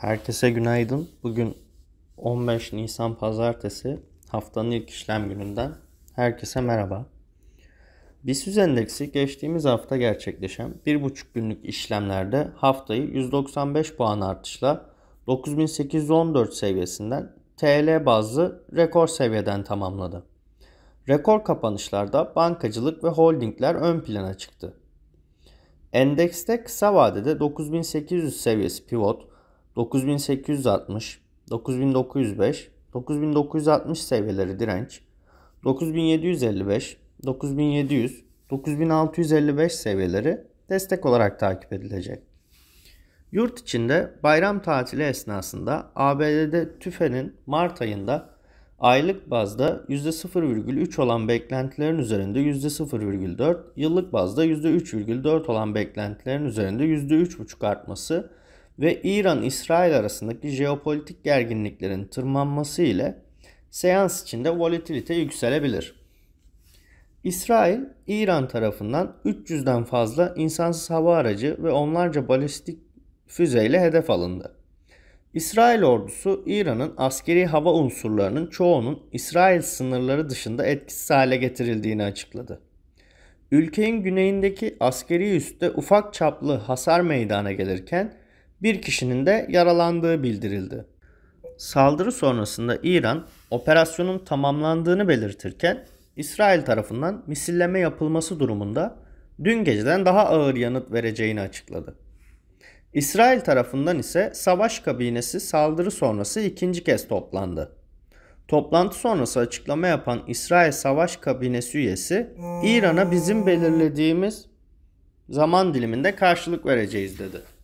Herkese günaydın. Bugün 15 Nisan Pazartesi haftanın ilk işlem gününden. Herkese merhaba. BIST endeksi geçtiğimiz hafta gerçekleşen 1,5 günlük işlemlerde haftayı 195 puan artışla 9814 seviyesinden TL bazlı rekor seviyeden tamamladı. Rekor kapanışlarda bankacılık ve holdingler ön plana çıktı. Endekste kısa vadede 9800 seviyesi pivot, 9860, 9905, 9960 seviyeleri direnç, 9755, 9700, 9655 seviyeleri destek olarak takip edilecek. Yurt içinde bayram tatili esnasında ABD'de TÜFE'nin Mart ayında aylık bazda %0,3 olan beklentilerin üzerinde %0,4, yıllık bazda %3,4 olan beklentilerin üzerinde %3,5 artması ve İran-İsrail arasındaki jeopolitik gerginliklerin tırmanması ile seans içinde volatilite yükselebilir. İsrail, İran tarafından 300'den fazla insansız hava aracı ve onlarca balistik füzeyle hedef alındı. İsrail ordusu İran'ın askeri hava unsurlarının çoğunun İsrail sınırları dışında etkisiz hale getirildiğini açıkladı. Ülkenin güneyindeki askeri üste ufak çaplı hasar meydana gelirken bir kişinin de yaralandığı bildirildi. Saldırı sonrasında İran operasyonun tamamlandığını belirtirken İsrail tarafından misilleme yapılması durumunda dün geceden daha ağır yanıt vereceğini açıkladı. İsrail tarafından ise savaş kabinesi saldırı sonrası ikinci kez toplandı. Toplantı sonrası açıklama yapan İsrail Savaş Kabinesi üyesi İran'a bizim belirlediğimiz zaman diliminde karşılık vereceğiz dedi.